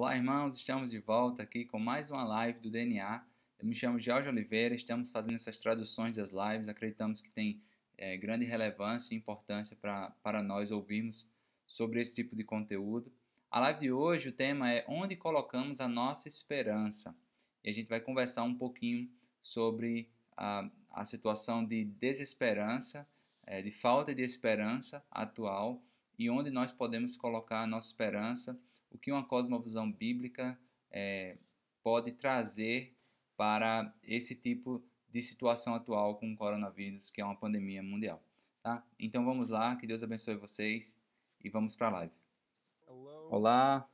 Olá, irmãos, estamos de volta aqui com mais uma live do DNA. Eu me chamo Jorge Oliveira, estamos fazendo essas traduções das lives, acreditamos que tem é, grande relevância e importância pra, para nós ouvirmos sobre esse tipo de conteúdo. A live de hoje, o tema é Onde Colocamos a Nossa Esperança? E a gente vai conversar um pouquinho sobre a, a situação de desesperança, é, de falta de esperança atual e onde nós podemos colocar a nossa esperança o que uma cosmovisão bíblica é, pode trazer para esse tipo de situação atual com o coronavírus, que é uma pandemia mundial. Tá? Então vamos lá, que Deus abençoe vocês e vamos para a live. Olá,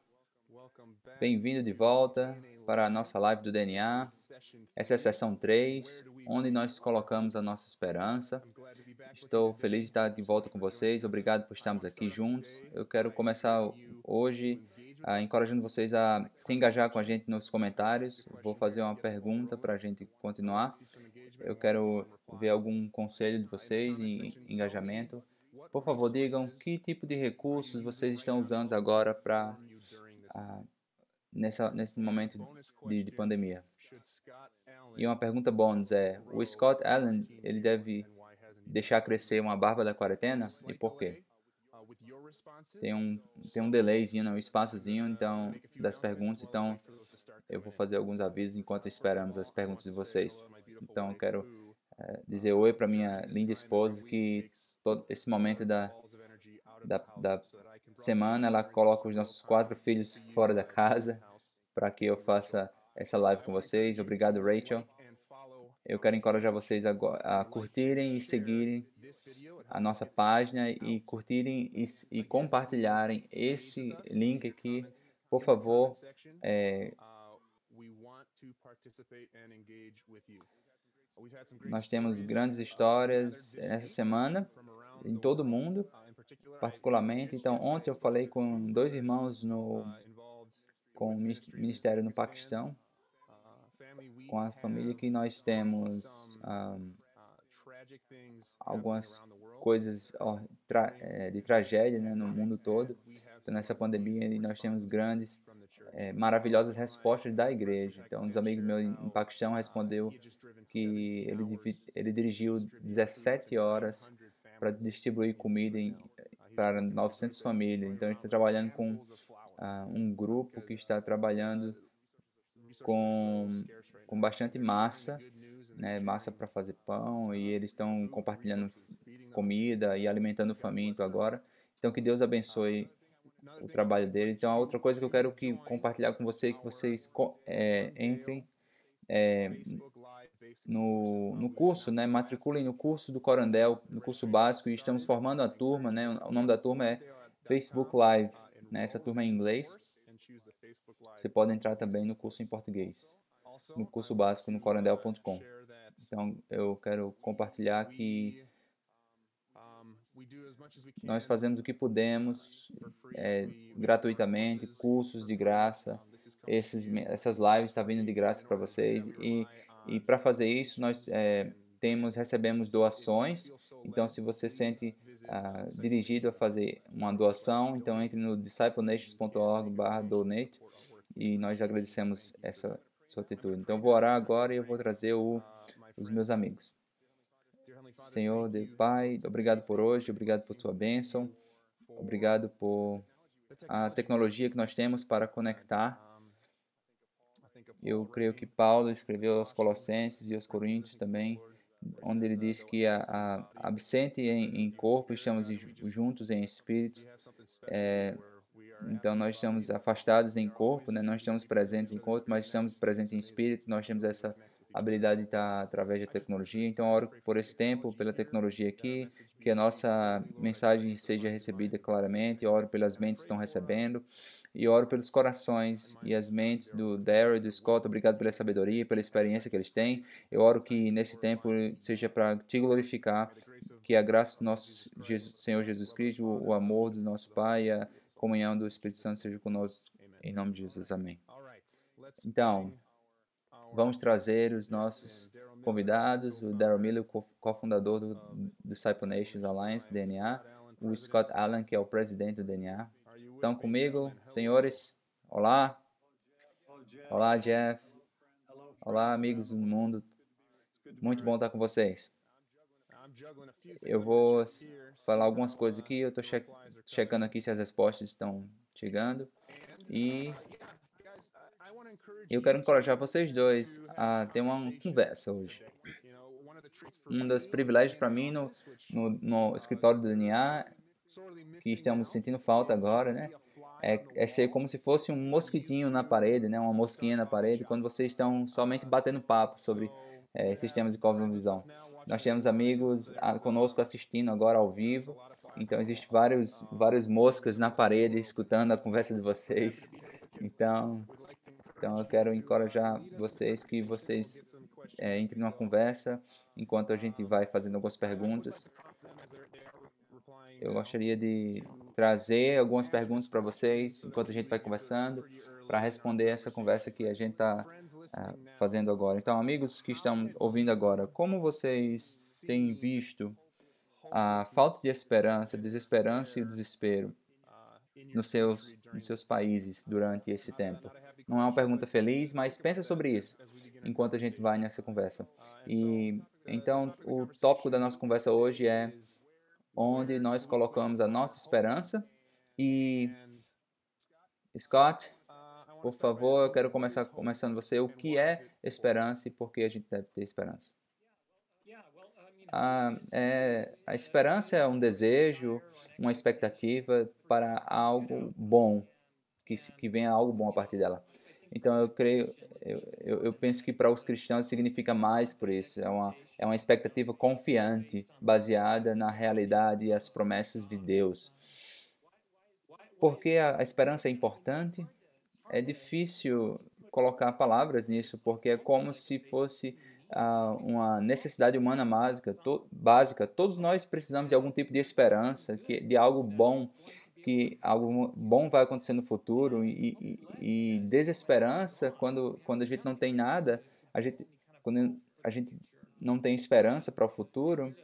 bem-vindo de volta para a nossa live do DNA. Essa é a sessão 3, onde nós colocamos a nossa esperança. Estou feliz de estar de volta com vocês, obrigado por estarmos aqui juntos. Eu quero começar hoje ah, encorajando vocês a se engajar com a gente nos comentários. Vou fazer uma pergunta para a gente continuar. Eu quero ver algum conselho de vocês em engajamento. Por favor, digam que tipo de recursos vocês estão usando agora para ah, nessa, nesse momento de, de pandemia. E uma pergunta bônus é: o Scott Allen ele deve deixar crescer uma barba da quarentena e por quê? tem um, tem um delayzinho, né, um espaçozinho então, das perguntas, então eu vou fazer alguns avisos enquanto esperamos as perguntas de vocês. Então eu quero é, dizer oi para minha linda esposa que todo esse momento da, da, da semana ela coloca os nossos quatro filhos fora da casa para que eu faça essa live com vocês. Obrigado, Rachel. Eu quero encorajar vocês agora a curtirem e seguirem a nossa página e curtirem e, e compartilharem esse link aqui, por favor. É, nós temos grandes histórias nessa semana, em todo o mundo, particularmente. Então, ontem eu falei com dois irmãos no com o ministério no Paquistão, com a família que nós temos um, ah, algumas coisas é, de tragédia né, no mundo todo. Então, nessa pandemia, nós temos grandes, é, maravilhosas respostas da igreja. Então, um dos amigos meus em Paquistão respondeu que ele, ele dirigiu 17 horas para distribuir comida em, para 900 famílias. Então, ele está trabalhando com uh, um grupo que está trabalhando com, com bastante massa, né, massa para fazer pão, e eles estão compartilhando comida e alimentando o faminto agora. Então que Deus abençoe o trabalho dele. Então a outra coisa que eu quero que compartilhar com você é que vocês é, entrem é, no, no curso, né? Matriculem no curso do Corandel, no curso básico. E estamos formando a turma, né? O nome da turma é Facebook Live. Né? Essa turma é em inglês. Você pode entrar também no curso em português, no curso básico no corandel.com. Então eu quero compartilhar que nós fazemos o que podemos é, gratuitamente, cursos de graça. Esses, essas lives estão tá vindo de graça para vocês. E, e para fazer isso, nós é, temos, recebemos doações. Então, se você sente ah, dirigido a fazer uma doação, então entre no disciplenations.org/donate e nós agradecemos essa sua atitude. Então, vou orar agora e eu vou trazer o, os meus amigos. Senhor, de Pai, obrigado por hoje, obrigado por tua bênção, obrigado por a tecnologia que nós temos para conectar. Eu creio que Paulo escreveu aos Colossenses e aos Coríntios também, onde ele uh, diz que a, a absente em, em, corpo estamos uh, juntos em espírito. É, então nós estamos afastados em corpo, né? Nós estamos presentes em corpo, mas estamos presentes em espírito. Nós temos essa a habilidade está através da tecnologia. Então, oro por esse tempo, pela tecnologia aqui, que a nossa mensagem seja recebida claramente. oro pelas mentes que estão recebendo e oro pelos corações e as mentes do Daryl e do Scott. Obrigado pela sabedoria, pela experiência que eles têm. Eu oro que nesse tempo seja para te glorificar, que a graça do nosso Jesus, Senhor Jesus Cristo, o amor do nosso Pai, a comunhão do Espírito Santo seja conosco. Em nome de Jesus, amém. Então, vamos trazer os nossos convidados, o Daryl Miller, cofundador do, do Nations Alliance, DNA, o Scott Allen, que é o presidente do DNA. Estão comigo, senhores? Olá! Olá, Jeff! Olá, amigos do mundo! Muito bom estar com vocês. Eu vou falar algumas coisas aqui, eu estou che checando aqui se as respostas estão chegando. E eu quero encorajar vocês dois a ter uma conversa hoje. Um dos privilégios para mim no, no, no, escritório do DNA, que estamos sentindo falta agora, né? É, é, ser como se fosse um mosquitinho na parede, né? Uma mosquinha na parede, quando vocês estão somente batendo papo sobre é, sistemas de visão. Nós temos amigos a, ah, conosco assistindo agora ao vivo. Então, existem vários, vários moscas na parede escutando a conversa de vocês. Então, então eu quero encorajar vocês que vocês é, entrem numa conversa enquanto a gente vai fazendo algumas perguntas. Eu gostaria de trazer algumas perguntas para vocês enquanto a gente vai conversando para responder essa conversa que a gente está é, fazendo agora. Então, amigos que estão ouvindo agora, como vocês têm visto a falta de esperança, desesperança e o desespero nos seus, nos seus países durante esse tempo? Não é uma pergunta feliz, mas pensa sobre isso enquanto a gente vai nessa conversa. E então o tópico da nossa conversa hoje é onde nós colocamos a nossa esperança e Scott, por favor, eu quero começar começando você. O que é esperança e por que a gente deve ter esperança? é, a esperança é um desejo, uma expectativa para algo bom, que, que venha algo bom a partir dela. Então eu creio, eu, eu penso que para os cristãos significa mais por isso. É uma, é uma expectativa confiante, baseada na realidade e as promessas de Deus. Porque a, a esperança é importante? É difícil colocar palavras nisso, porque é como se fosse uh, uma necessidade humana básica, to, básica. Todos nós precisamos de algum tipo de esperança, que, de algo bom que algo bom vai acontecer no futuro e, e, e desesperança quando, quando a gente não tem nada, a gente, quando a gente não tem esperança para o futuro,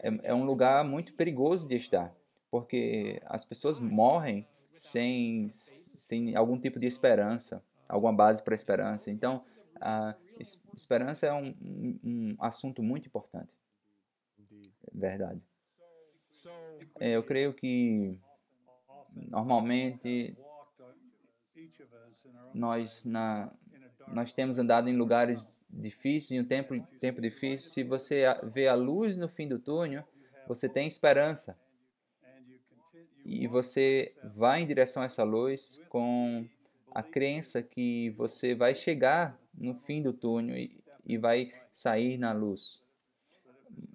é, é um lugar muito perigoso de estar, porque as pessoas morrem sem, sem algum tipo de esperança, alguma base para esperança. Então, a esperança é um, um, assunto muito importante. É verdade. É, eu creio que Normalmente, nós, na, nós temos andado em lugares difíceis, em um tempo, tempo difícil. Se você vê a luz no fim do túnel, você tem esperança. E você vai em direção a essa luz com a crença que você vai chegar no fim do túnel e, e vai sair na luz.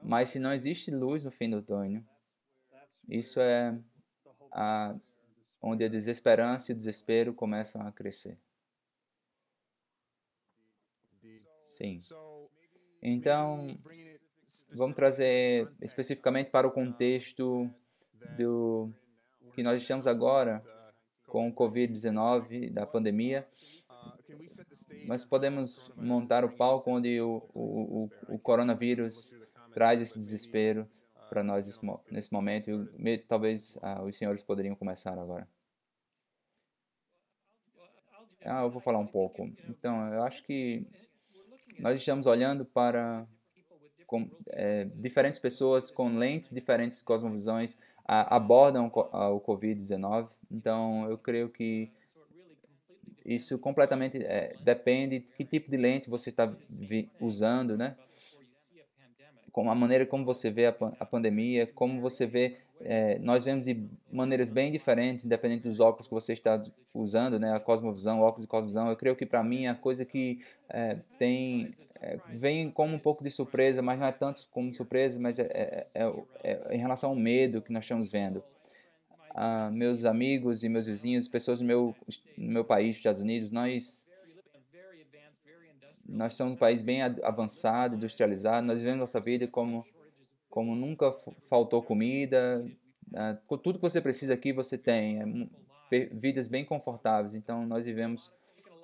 Mas se não existe luz no fim do túnel, isso é a, onde a desesperança e o desespero começam a crescer. Sim. Então, vamos trazer especificamente para o contexto do que nós estamos agora com o Covid-19, da pandemia. Nós podemos montar o palco onde o, o, o, o coronavírus traz esse desespero, para nós nesse momento. E talvez ah, os senhores poderiam começar agora. Ah, eu vou falar um pouco. Então, eu acho que nós estamos olhando para com, é, diferentes pessoas com lentes, diferentes cosmovisões a, abordam a, o Covid-19. Então, eu creio que isso completamente é, depende de que tipo de lente você está usando, né? como a maneira como você vê a, a pandemia, como você vê, é, nós vemos de maneiras bem diferentes, independente dos óculos que você está usando, né, a cosmovisão, óculos de cosmovisão. Eu creio que para mim a coisa que é, tem é, vem como um pouco de surpresa, mas não é tanto como surpresa, mas é, é, é, é em relação ao medo que nós estamos vendo. Ah, meus amigos e meus vizinhos, pessoas do meu, no meu país, Estados Unidos, nós nós somos um país bem avançado, industrializado. Nós vivemos nossa vida como, como nunca faltou comida. Né? Tudo que você precisa aqui você tem. É vidas bem confortáveis. Então nós vivemos,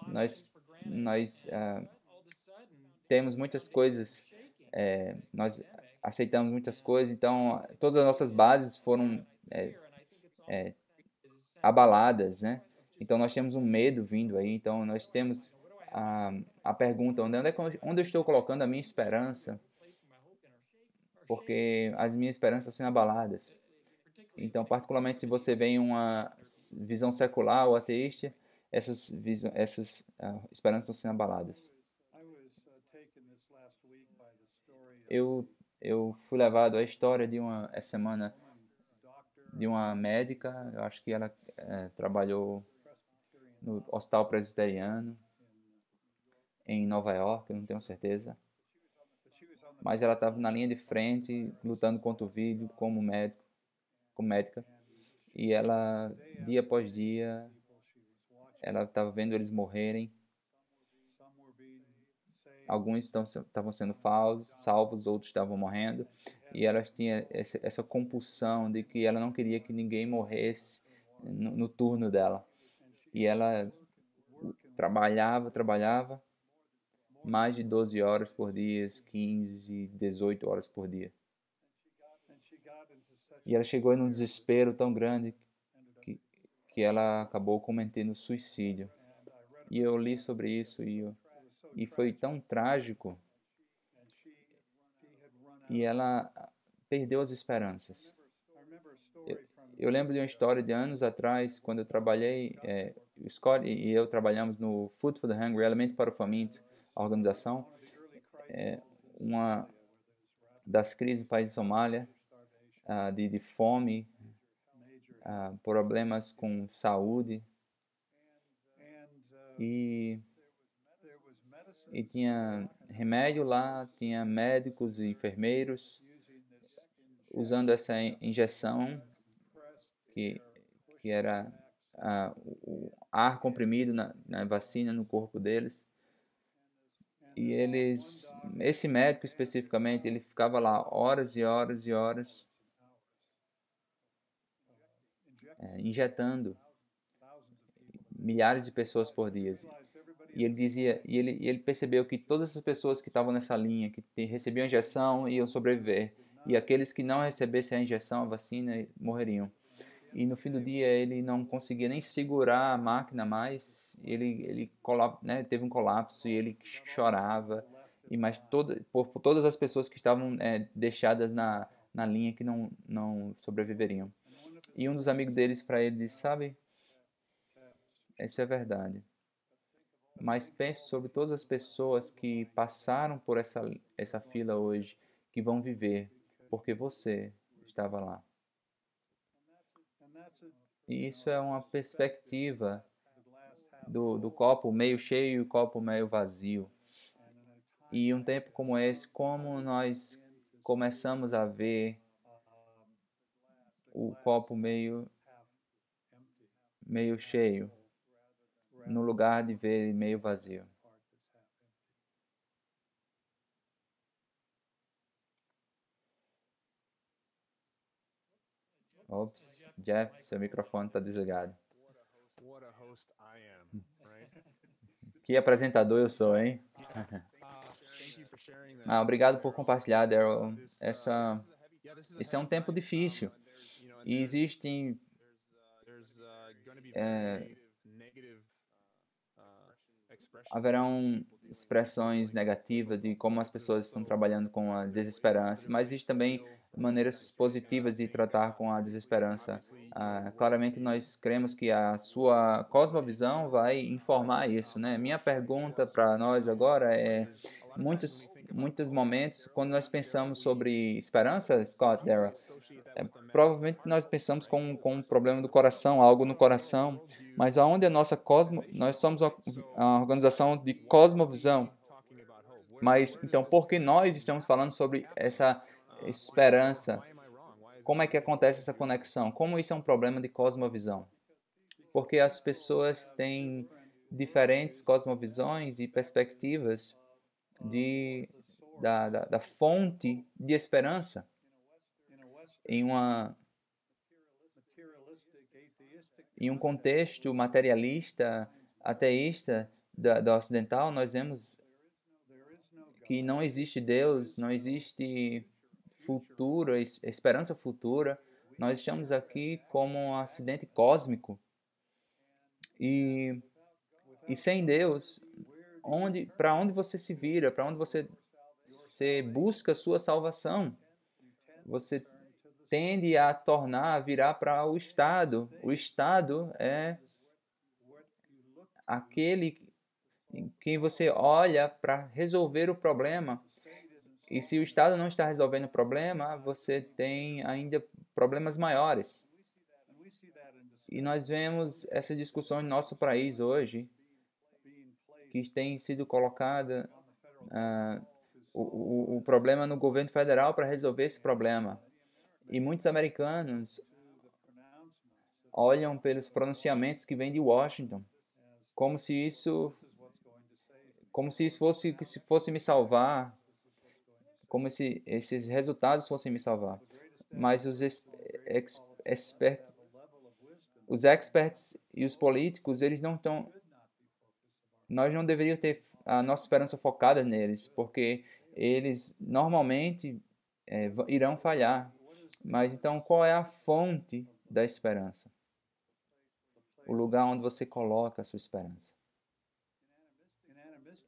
nós, nós uh, temos muitas coisas, é, nós aceitamos muitas coisas. Então todas as nossas bases foram é, abaladas, né? Então nós temos um medo vindo aí. Então nós temos a, a pergunta onde, é, onde eu estou colocando a minha esperança, porque as minhas esperanças estão sendo abaladas. Então, particularmente se você vem uma visão secular ou ateísta, essas, essas uh, esperanças estão sendo abaladas. Eu, eu fui levado à história de uma essa semana de uma médica, eu acho que ela é, trabalhou no hospital presbiteriano em Nova York, não tenho certeza. Mas ela estava na linha de frente, lutando contra o vídeo como médico, como médica. E ela, dia após dia, ela estava vendo eles morrerem. Alguns estavam sendo falsos, salvos, outros estavam morrendo. E ela tinha essa, essa, compulsão de que ela não queria que ninguém morresse no, no turno dela. E ela trabalhava, trabalhava mais de 12 horas por dia, 15, 18 horas por dia. E ela chegou em um desespero tão grande que, que ela acabou cometendo suicídio. E eu li sobre isso e, eu, e foi tão trágico. E ela perdeu as esperanças. Eu, eu lembro de uma história de anos atrás, quando eu trabalhei, é, o Scott e eu trabalhamos no Food for the Hungry, Alimento para o Faminto, a organização. É uma das crises no país de Somália, uh, de, de, fome, uh, problemas com saúde. E, e tinha remédio lá, tinha médicos e enfermeiros usando essa injeção que, que era uh, o ar comprimido na, na vacina no corpo deles. E eles, esse médico especificamente, ele ficava lá horas e horas e horas é, injetando milhares de pessoas por dia. E ele dizia, e ele, ele percebeu que todas as pessoas que estavam nessa linha, que te, recebiam a injeção, iam sobreviver. E aqueles que não recebessem a injeção, a vacina, morreriam e no fim do dia ele não conseguia nem segurar a máquina mais, ele, ele né, teve um colapso e ele chorava, e mas toda, por, por todas as pessoas que estavam é, deixadas na, na linha que não, não sobreviveriam. E um dos amigos deles para ele disse, sabe, essa é a verdade. Mas pense sobre todas as pessoas que passaram por essa, essa fila hoje, que vão viver, porque você estava lá. E isso é uma perspectiva do, do copo meio cheio e o copo meio vazio. E um tempo como esse, como nós começamos a ver o copo meio meio cheio no lugar de ver meio vazio. Ops. Jeff, seu microfone está desligado. Que apresentador eu sou, hein? Ah, obrigado por compartilhar, Daryl. Uh, Essa, esse é um tempo difícil. E existem. Uh, é, uh, haverão expressões negativas de como as pessoas estão trabalhando com a desesperança, mas existe também maneiras positivas de tratar com a desesperança. Ah, claramente nós cremos que a sua cosmovisão vai informar isso, né? Minha pergunta para nós agora é muitos muitos momentos quando nós pensamos sobre esperança, Scott Dara, é, provavelmente nós pensamos com, com um problema do coração, algo no coração, mas aonde a nossa cosmo, nós somos uma organização de cosmovisão. Mas então por que nós estamos falando sobre essa esperança. Como é que acontece essa conexão? Como isso é um problema de cosmovisão? Porque as pessoas têm diferentes cosmovisões e perspectivas de, da, da, da fonte de esperança. Em, uma, em um contexto materialista, ateísta da, da ocidental, nós vemos que não existe Deus, não existe futura, esperança futura, nós estamos aqui como um acidente cósmico. E, e sem Deus, onde, para onde você se vira, para onde você, você busca sua salvação, você tende a tornar, a virar para o Estado. O Estado é aquele em quem você olha para resolver o problema e se o Estado não está resolvendo o problema, você tem ainda problemas maiores. E nós vemos essa discussão em nosso país hoje, que tem sido colocada uh, o, o, problema no governo federal para resolver esse problema. E muitos americanos olham pelos pronunciamentos que vêm de Washington, como se isso como se isso fosse se fosse me salvar, como se esses resultados fossem me salvar. Mas os ex, ex, expert, os experts e os políticos, eles não estão. Nós não deveríamos ter a nossa esperança focada neles, porque eles normalmente é, irão falhar. Mas então, qual é a fonte da esperança? O lugar onde você coloca a sua esperança.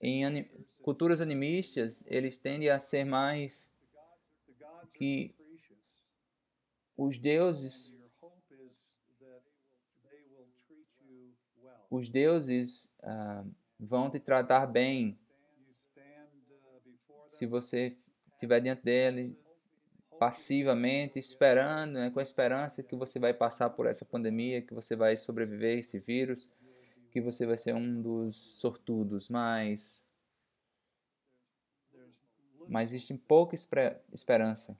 Em culturas animistas, eles tendem a ser mais que os deuses os deuses uh, vão te tratar bem se você estiver diante dele passivamente, esperando, né, com a esperança que você vai passar por essa pandemia, que você vai sobreviver a esse vírus, que você vai ser um dos sortudos, mas mas existe pouca esperança,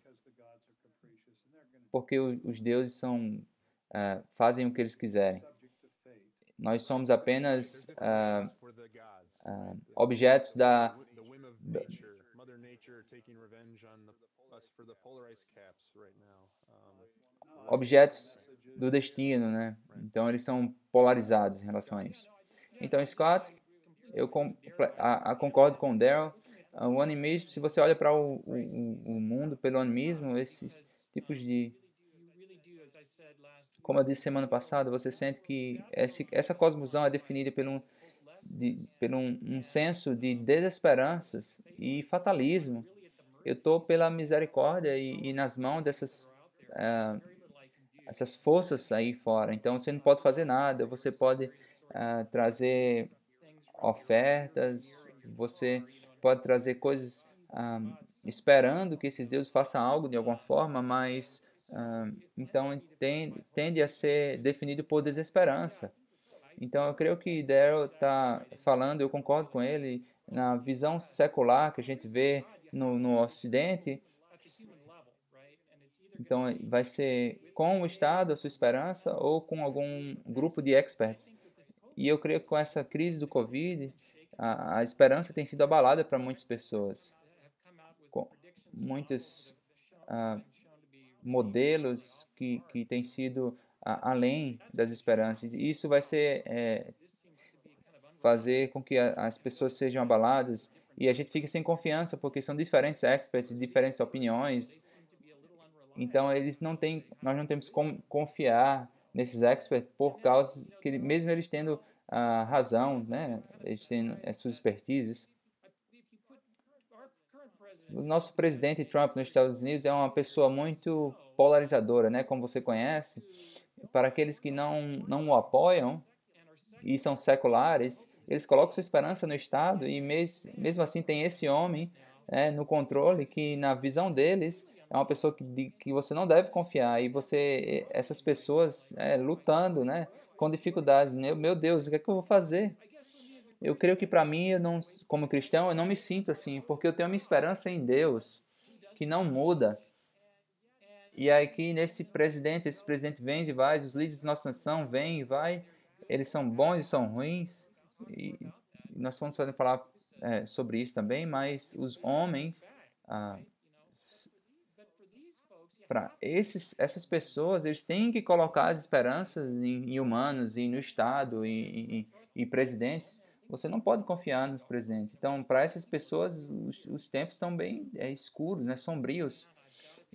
porque os deuses são, uh, fazem o que eles quiserem. Nós somos apenas uh, uh, objetos da, objetos do destino, né? Então eles são polarizados em relação a isso. Então, Scott, eu a, a concordo com o Daryl ah, o animismo, se você olha para o, o, o mundo pelo animismo, esses tipos de como eu disse semana passada, você sente que esse, essa cosmovisão é definida por um, de, por um, um senso de desesperanças e fatalismo. Eu estou pela misericórdia e, e, nas mãos dessas uh, essas forças aí fora. Então você não pode fazer nada, você pode uh, trazer ofertas, você pode trazer coisas ah, esperando que esses deuses façam algo de alguma forma, mas ah, então tende, tende a ser definido por desesperança. Então eu creio que Daryl está falando, eu concordo com ele, na visão secular que a gente vê no, no Ocidente. Então vai ser com o Estado a sua esperança ou com algum grupo de experts. E eu creio que com essa crise do Covid, a, a esperança tem sido abalada para muitas pessoas. Com muitos ah, modelos que, que têm sido além das esperanças. E isso vai ser é, fazer com que a, as pessoas sejam abaladas e a gente fica sem confiança porque são diferentes experts, diferentes opiniões. Então eles não têm, nós não temos como confiar nesses experts por causa que mesmo eles tendo a razão, né? eles têm as suas expertises. O nosso presidente Trump nos Estados Unidos é uma pessoa muito polarizadora, né? como você conhece. Para aqueles que não, não o apoiam e são seculares, eles colocam sua esperança no Estado e mes, mesmo assim tem esse homem né, no controle que na visão deles é uma pessoa que, de, que você não deve confiar e você essas pessoas é, lutando né com dificuldades. Meu Deus, o que é que eu vou fazer? Eu creio que para mim, eu não, como cristão, eu não me sinto assim, porque eu tenho uma esperança em Deus que não muda. E aí que nesse presidente, esse presidente vem e vai, os líderes de nossa nação vêm e vai, eles são bons e são ruins. E nós vamos falar é, sobre isso também, mas os homens, ah, para essas pessoas, eles têm que colocar as esperanças em, em humanos, e no Estado, e em presidentes. Você não pode confiar nos presidentes. Então, para essas pessoas, os, os tempos estão bem é, escuros, né, sombrios.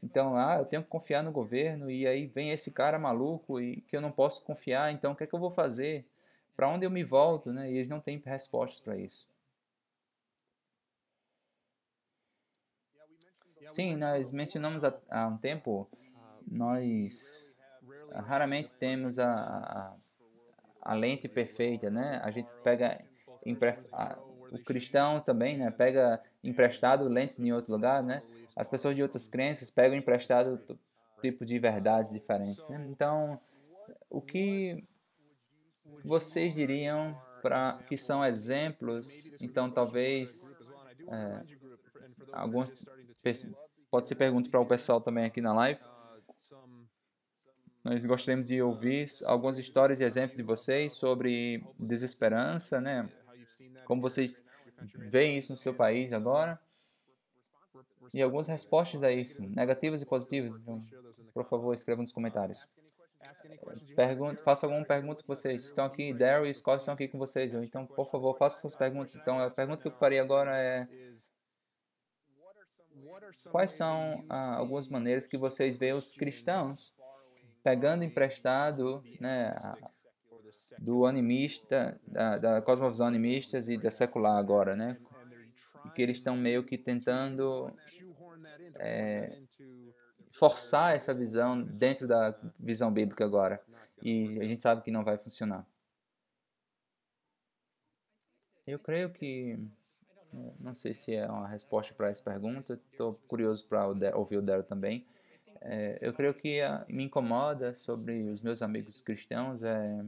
Então, ah, eu tenho que confiar no governo e aí vem esse cara maluco e que eu não posso confiar, então o que é que eu vou fazer? Para onde eu me volto, né? E eles não têm respostas para isso. É Sim, nós mencionamos há, há um tempo, nós raramente temos a, a, a lente perfeita, né? A gente pega empre a, o cristão também, né? Pega emprestado lentes em outro lugar, né? As pessoas de outras crenças pegam emprestado tipo de verdades diferentes, né? Então, o que vocês diriam para que são exemplos? Então, talvez é, alguns pode ser pergunta para o pessoal também aqui na live. Nós gostaríamos de ouvir algumas histórias e exemplos de vocês sobre desesperança, né? Como vocês veem isso no seu país agora? E algumas respostas a isso, negativas e positivas. Então, por favor, escreva nos comentários. Pergunta, faça alguma pergunta com vocês estão aqui, Daryl e Scott estão aqui com vocês. Então, por favor, faça suas perguntas. Então, a pergunta que eu faria agora é Quais são ah, algumas maneiras que vocês veem os cristãos pegando emprestado né, do animista, da, da cosmovisão animista e da secular agora, né? E que eles estão meio que tentando é, forçar essa visão dentro da visão bíblica agora. E a gente sabe que não vai funcionar. Eu creio que não sei se é uma resposta para essa pergunta, estou curioso para ouvir o Dero também. É, eu creio que a, ah, me incomoda sobre os meus amigos cristãos é.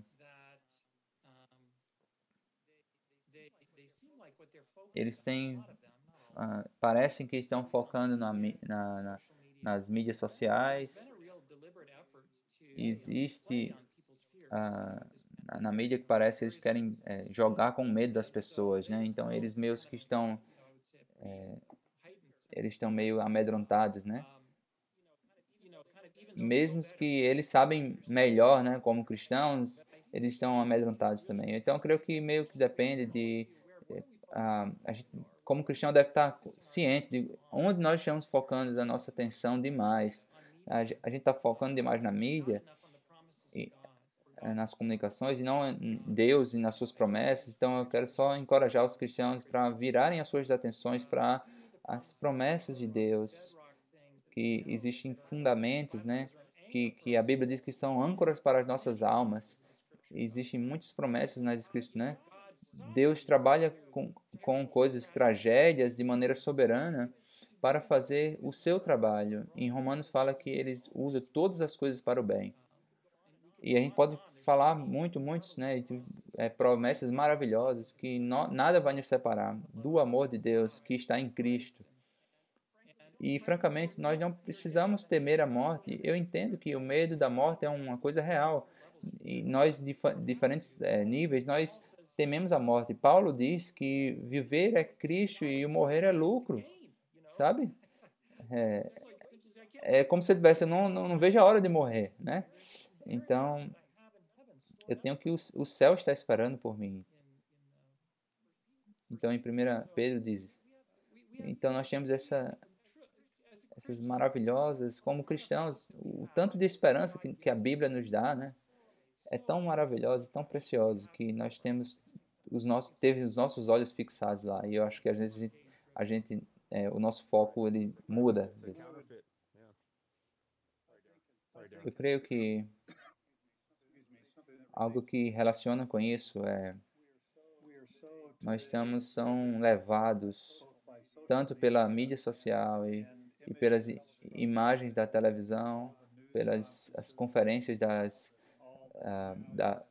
Eles têm. Ah, parecem que estão focando na, na, na, nas mídias sociais. Existe. Ah, na mídia que parece eles querem é, jogar com medo das pessoas, né? Então eles meio que estão é, eles estão meio amedrontados, né? Mesmo que eles sabem melhor, né? Como cristãos, eles estão amedrontados também. Então eu creio que meio que depende de é, a gente, como cristão deve estar ciente de onde nós estamos focando a nossa atenção demais. a gente está focando demais na mídia é, nas comunicações e não em Deus e nas suas promessas. Então eu quero só encorajar os cristãos para virarem as suas atenções para as promessas de Deus, que existem fundamentos, né? Que, que a Bíblia diz que são âncoras para as nossas almas. Existem muitas promessas nas escrituras, né? Deus trabalha com, com coisas, tragédias, de maneira soberana para fazer o seu trabalho. Em Romanos fala que Ele usa todas as coisas para o bem. E a gente pode falar muito, muitos, né, é, promessas maravilhosas que no, nada vai nos separar do amor de Deus que está em Cristo. E francamente, nós não precisamos temer a morte. Eu entendo que o medo da morte é uma coisa real. E nós de dif diferentes é, níveis nós tememos a morte. Paulo diz que viver é Cristo e o morrer é lucro, sabe? É, é como se tivesse, eu não, não, não vejo a hora de morrer, né? Então, eu tenho que o, céu está esperando por mim. Então, em 1 Pedro diz. Então, nós temos essa, essas maravilhosas, como cristãos, o tanto de esperança que, que a Bíblia nos dá, né? É tão maravilhoso, tão precioso que nós temos os nossos, teve os nossos olhos fixados lá. E eu acho que às vezes a gente, é, o nosso foco, ele muda. Eu creio que Algo que relaciona com isso é nós estamos são levados tanto pela mídia social e, e pelas imagens da televisão, pelas as conferências das uh, da,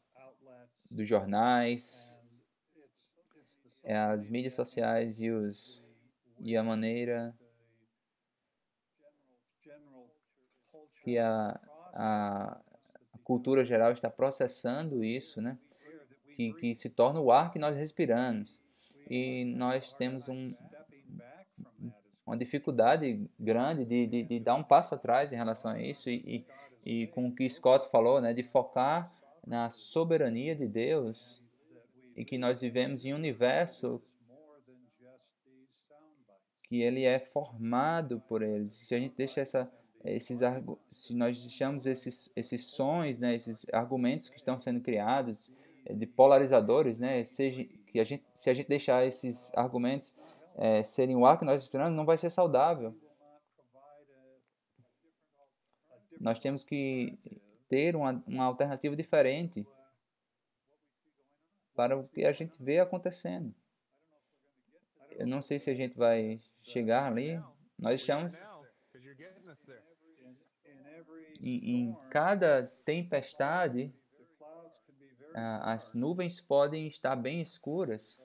dos jornais, eh, as mídias sociais e os e a maneira que a, a cultura geral está processando isso, né? Que, que se torna o ar que nós respiramos. E nós temos um, uma dificuldade grande de, de, de, dar um passo atrás em relação a isso e, e, e, com o que Scott falou, né, de focar na soberania de Deus e que nós vivemos em um universo que ele é formado por eles. Se a gente deixa essa esses se nós deixamos esses esses sons, né, esses argumentos que estão sendo criados eh, de polarizadores, né, seja que a gente se a gente deixar esses argumentos é, serem o ar que nós esperamos, não vai ser saudável. Nós temos que ter uma, uma alternativa diferente para o que a gente vê acontecendo. Eu não sei se a gente vai chegar ali. Nós estamos e em cada tempestade, as nuvens podem estar bem escuras,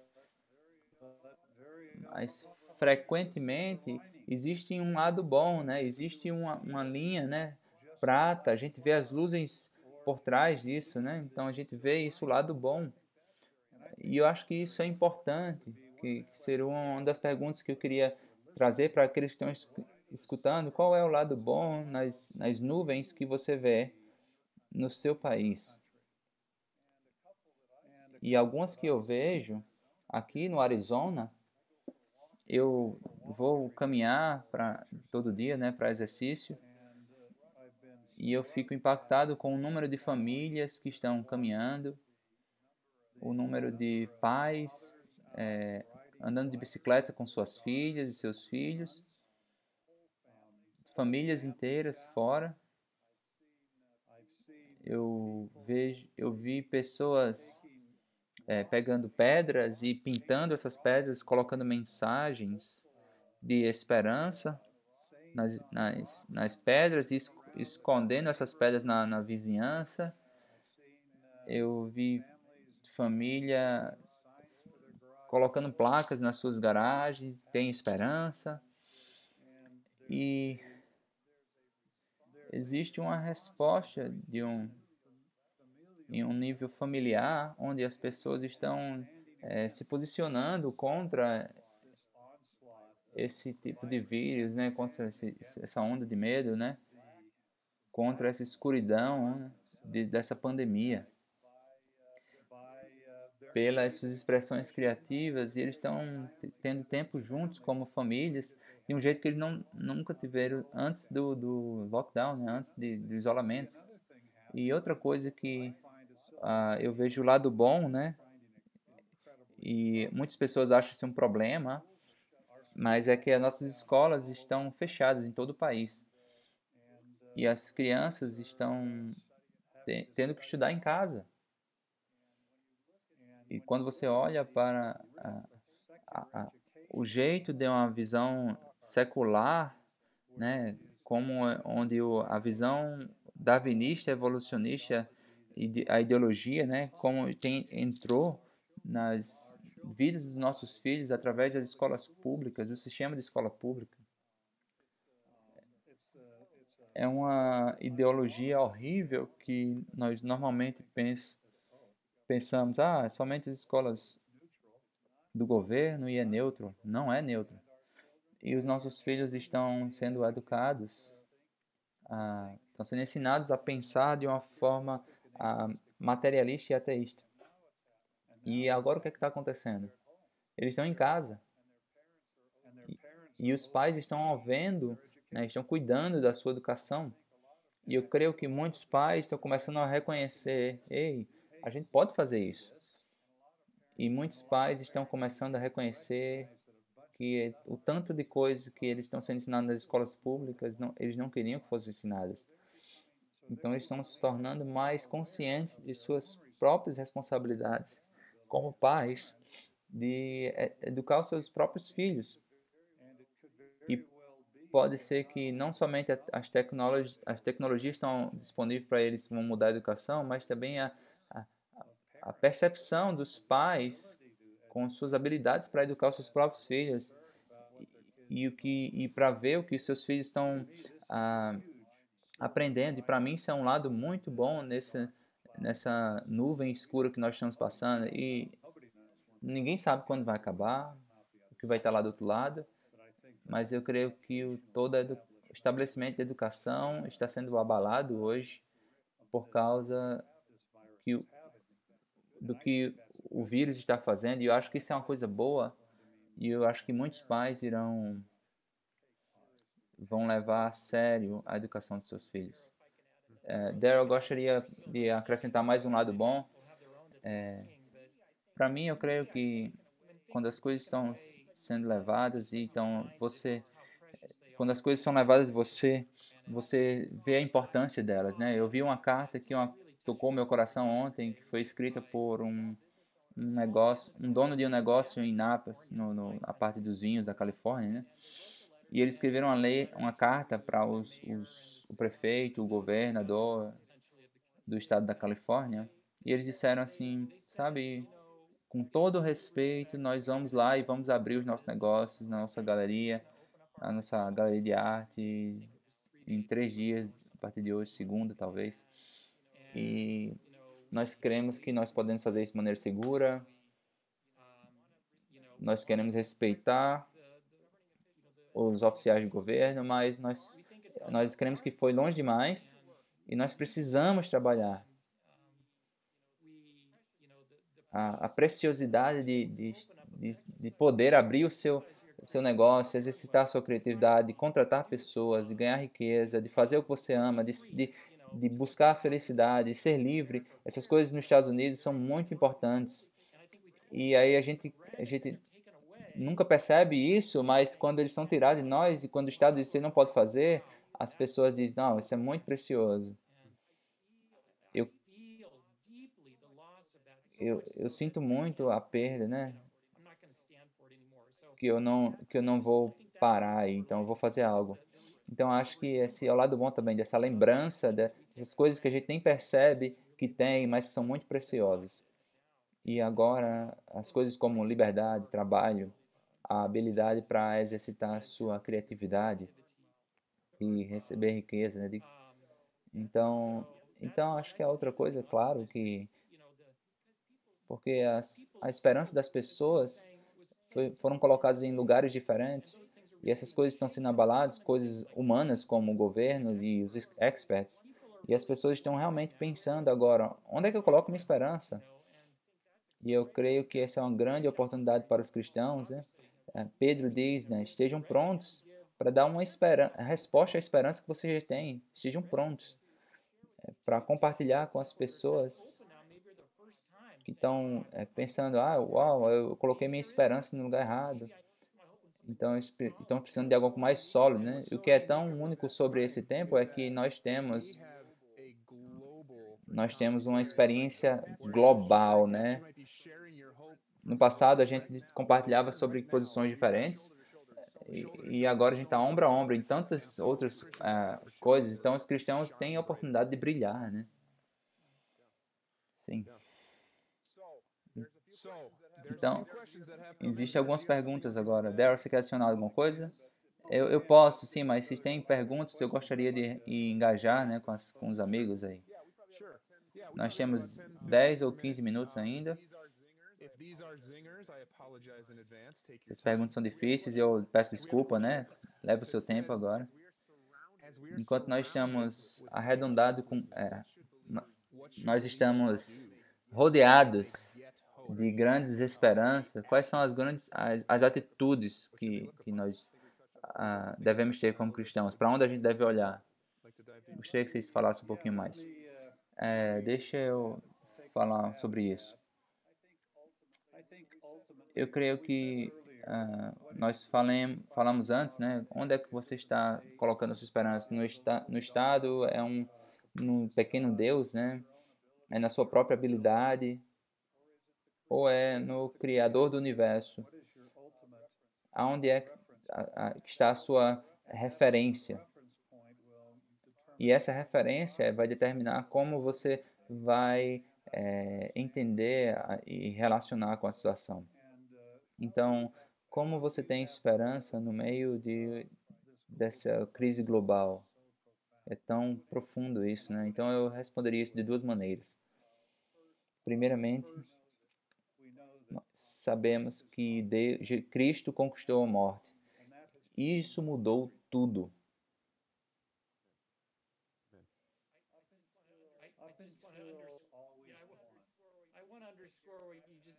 mas frequentemente existe um lado bom, né? Existe uma, uma linha, né? Prata. A gente vê as luzes por trás disso, né? Então a gente vê isso o lado bom. E eu acho que isso é importante, que, que seria uma das perguntas que eu queria trazer para aqueles que estão escutando qual é o lado bom nas, nas nuvens que você vê no seu país. E algumas que eu vejo aqui no Arizona, eu vou caminhar para todo dia, né, para exercício. E eu fico impactado com o número de famílias que estão caminhando, o número de pais é, andando de bicicleta com suas filhas e seus filhos famílias inteiras fora. Eu vejo, eu vi pessoas é, pegando pedras e pintando essas pedras, colocando mensagens de esperança nas, nas, nas pedras e escondendo essas pedras na, na vizinhança. Eu vi família colocando placas nas suas garagens, tem esperança. E existe uma resposta de um em um nível familiar onde as pessoas estão é, se posicionando contra esse tipo de vírus, né, contra esse, essa onda de medo, né, contra essa escuridão né, de, dessa pandemia pelas suas expressões criativas e eles estão tendo tempo juntos como famílias de um jeito que eles não, nunca tiveram antes do, do lockdown, né? antes de, do isolamento. E outra coisa que uh, eu vejo o lado bom, né? E muitas pessoas acham isso um problema, mas é que as nossas escolas estão fechadas em todo o país. E as crianças estão te, tendo que estudar em casa. E quando você olha para a, a, a, o jeito de uma visão secular, né, como é onde o, a visão darwinista, evolucionista e a ideologia, né, como tem, entrou nas vidas dos nossos filhos através das escolas públicas, do sistema de escola pública. É uma ideologia horrível que nós normalmente pensamos pensamos, ah, somente as escolas do governo e é neutro. Não é neutro. E os nossos filhos estão sendo educados, ah, estão sendo ensinados a pensar de uma forma ah, materialista e ateísta. E agora o que é está acontecendo? Eles estão em casa. E, e os pais estão vendo, né, estão cuidando da sua educação. E eu creio que muitos pais estão começando a reconhecer: ei, a gente pode fazer isso. E muitos pais estão começando a reconhecer que o tanto de coisas que eles estão sendo ensinados nas escolas públicas, não, eles não queriam que fossem ensinadas. Então eles estão se tornando mais conscientes de suas próprias responsabilidades como pais de é, educar os seus próprios filhos. E pode ser que não somente as, tecnologi as tecnologias estão disponíveis para eles vão mudar a educação, mas também a a percepção dos pais com suas habilidades para educar os seus próprios filhos e, e o que e para ver o que seus filhos estão ah, aprendendo. E para mim isso é um lado muito bom nessa nessa nuvem escura que nós estamos passando e ninguém sabe quando vai acabar, o que vai estar lá do outro lado. Mas eu creio que o, todo o estabelecimento de educação está sendo abalado hoje por causa que do que o vírus está fazendo, e eu acho que isso é uma coisa boa, e eu acho que muitos pais irão vão levar a sério a educação dos seus filhos. É, Daryl gostaria de acrescentar mais um lado bom. É, Para mim, eu creio que quando as coisas estão sendo levadas e então você quando as coisas são levadas você você vê a importância delas né eu vi uma carta que uma tocou meu coração ontem, que foi escrita por um, um negócio, um dono de um negócio em Napas, no, no, na parte dos vinhos da Califórnia, né? E eles escreveram uma lei, uma carta para os, os, o prefeito, o governador do estado da Califórnia, e eles disseram assim, sabe, com todo respeito, nós vamos lá e vamos abrir os nossos negócios na nossa galeria, na nossa galeria de arte, em três dias, a partir de hoje, segunda talvez. E nós cremos que nós podemos fazer isso de maneira segura. Nós queremos respeitar os oficiais de governo, mas nós, nós cremos que foi longe demais e nós precisamos trabalhar. A, a preciosidade de, de, de, de, poder abrir o seu, seu negócio, exercitar sua criatividade, contratar pessoas, de ganhar riqueza, de fazer o que você ama, de, de, de buscar a felicidade, ser livre, essas coisas nos Estados Unidos são muito importantes. E aí a gente, a gente nunca percebe isso, mas quando eles são tirados de nós e quando o Estado diz que você não pode fazer, as pessoas dizem: não, isso é muito precioso. Eu, eu, eu sinto muito a perda, né? Que eu não, que eu não vou parar, então eu vou fazer algo. Então acho que esse é o lado bom também, dessa lembrança, dessas coisas que a gente nem percebe que tem, mas que são muito preciosas. E agora, as coisas como liberdade, trabalho, a habilidade para exercitar a sua criatividade e receber riqueza. Né? Então, então, acho que é outra coisa, claro, que. Porque as, a esperança das pessoas foi, foram colocadas em lugares diferentes e essas coisas estão sendo abaladas, coisas humanas como o governo e os experts. E as pessoas estão realmente pensando agora, onde é que eu coloco minha esperança? E eu creio que essa é uma grande oportunidade para os cristãos. Né? É, Pedro diz, né, estejam prontos para dar uma resposta à esperança que vocês já têm. Estejam prontos é, para compartilhar com as pessoas que estão é, pensando, ah, uau, eu coloquei minha esperança no lugar errado. Então estão precisando de algo mais sólido, né? o que é tão único sobre esse tempo é que nós temos nós temos uma experiência global, né? No passado a gente compartilhava sobre posições diferentes e, e agora a gente está ombro a ombro em tantas outras uh, coisas. Então os cristãos têm a oportunidade de brilhar, né? Sim. Então, existem algumas perguntas agora. Daryl, você quer adicionar alguma coisa? Eu, eu posso, sim, mas se tem perguntas, eu gostaria de engajar né, com, as, com os amigos aí. Nós temos 10 ou 15 minutos ainda. Se as perguntas são difíceis, eu peço desculpa, né? Leva o seu tempo agora. Enquanto nós estamos arredondado com... É, nós estamos rodeados de grandes esperanças, quais são as grandes as, as atitudes que, que nós ah, devemos ter como cristãos? Para onde a gente deve olhar? Gostaria que vocês falassem um pouquinho mais. É, deixa eu falar sobre isso. Eu creio que ah, nós falem, falamos antes, né? Onde é que você está colocando a sua esperança? No, esta, no Estado? É um, um pequeno Deus, né? É na sua própria habilidade? ou é no Criador do Universo? Aonde é que está a sua referência? E essa referência vai determinar como você vai é, entender e relacionar com a situação. Então, como você tem esperança no meio de, dessa crise global? É tão profundo isso, né? Então, eu responderia isso de duas maneiras. Primeiramente, sabemos que Deus, Cristo conquistou a morte. Isso mudou tudo.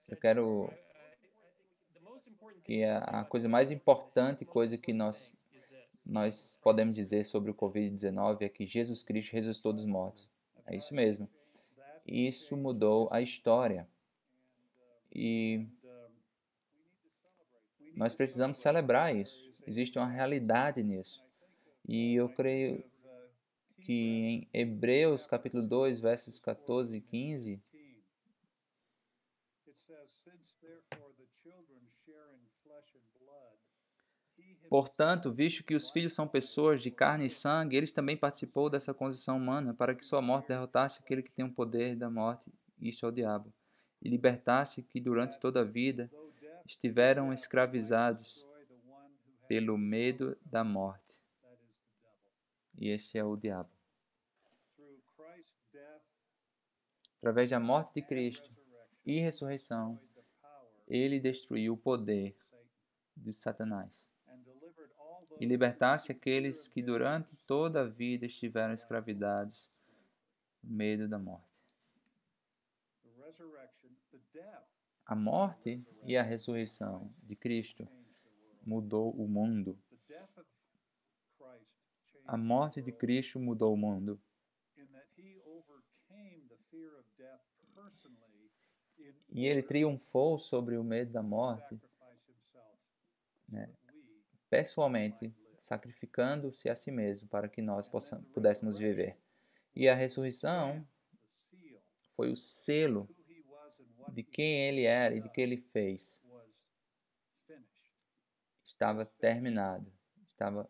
Eu quero que a, coisa mais importante, coisa que nós nós podemos dizer sobre o COVID-19 é que Jesus Cristo ressuscitou dos mortos. É isso mesmo. Isso mudou a história. E nós precisamos celebrar isso. Existe uma realidade nisso. E eu creio que em Hebreus capítulo 2, versos 14 e 15, Portanto, visto que os filhos são pessoas de carne e sangue, eles também participou dessa condição humana, para que sua morte derrotasse aquele que tem o poder da morte, isto é o diabo e libertasse que durante toda a vida estiveram escravizados pelo medo da morte. E esse é o diabo. Através da morte de Cristo e ressurreição, ele destruiu o poder de Satanás e libertasse aqueles que durante toda a vida estiveram escravizados, medo da morte. A morte e a ressurreição de Cristo mudou o mundo. A morte de Cristo mudou o mundo. E ele triunfou sobre o medo da morte, né, pessoalmente, sacrificando-se a si mesmo para que nós pudéssemos viver. E a ressurreição foi o selo de quem ele era e de que ele fez estava terminado, estava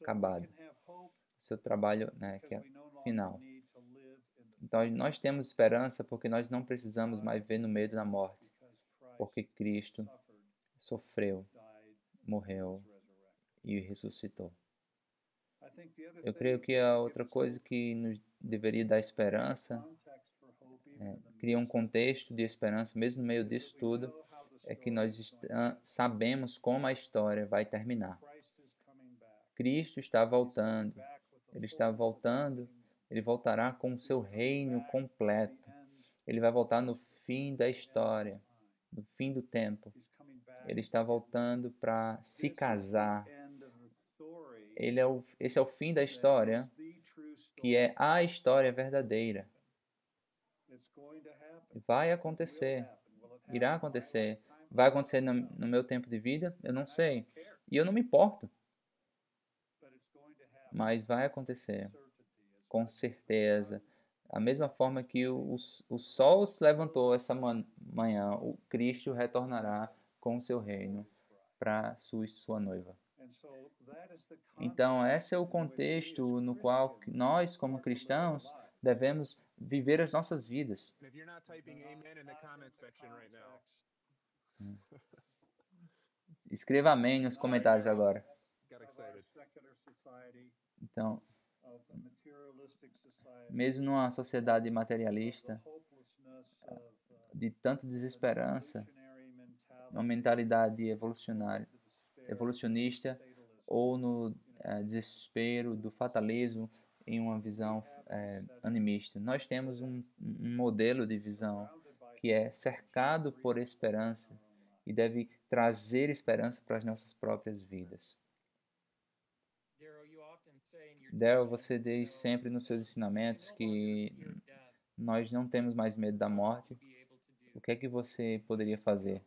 acabado. O seu trabalho né, que é final. Então nós temos esperança porque nós não precisamos mais ver no medo da morte, porque Cristo sofreu, morreu e ressuscitou. Eu creio que a outra coisa que nos deveria dar esperança é, cria um contexto de esperança, mesmo no meio disso tudo, é que nós sabemos como a história vai terminar. Cristo está voltando, ele está voltando, ele voltará com o seu reino completo. Ele vai voltar no fim da história, no fim do tempo. Ele está voltando para se casar. Ele é o, esse é o fim da história, que é a história verdadeira. Vai acontecer. Irá acontecer. Vai acontecer no, no meu tempo de vida? Eu não sei. E eu não me importo. Mas vai acontecer. Com certeza. A mesma forma que o, o sol se levantou essa manhã, o Cristo retornará com o seu reino para sua sua noiva. Então, esse é o contexto no qual nós, como cristãos, devemos viver as nossas vidas. Escreva amém nos comentários agora. Então, mesmo numa sociedade materialista, ah, uh, de tanta desesperança, uma mentalidade evolucionária, evolucionista, ou no é, desespero do fatalismo, em uma visão é, animista. Nós temos um, um modelo de visão que é cercado por esperança e deve trazer esperança para as nossas próprias vidas. Daryl, você diz sempre nos seus ensinamentos que nós não temos mais medo da morte. O que é que você poderia fazer?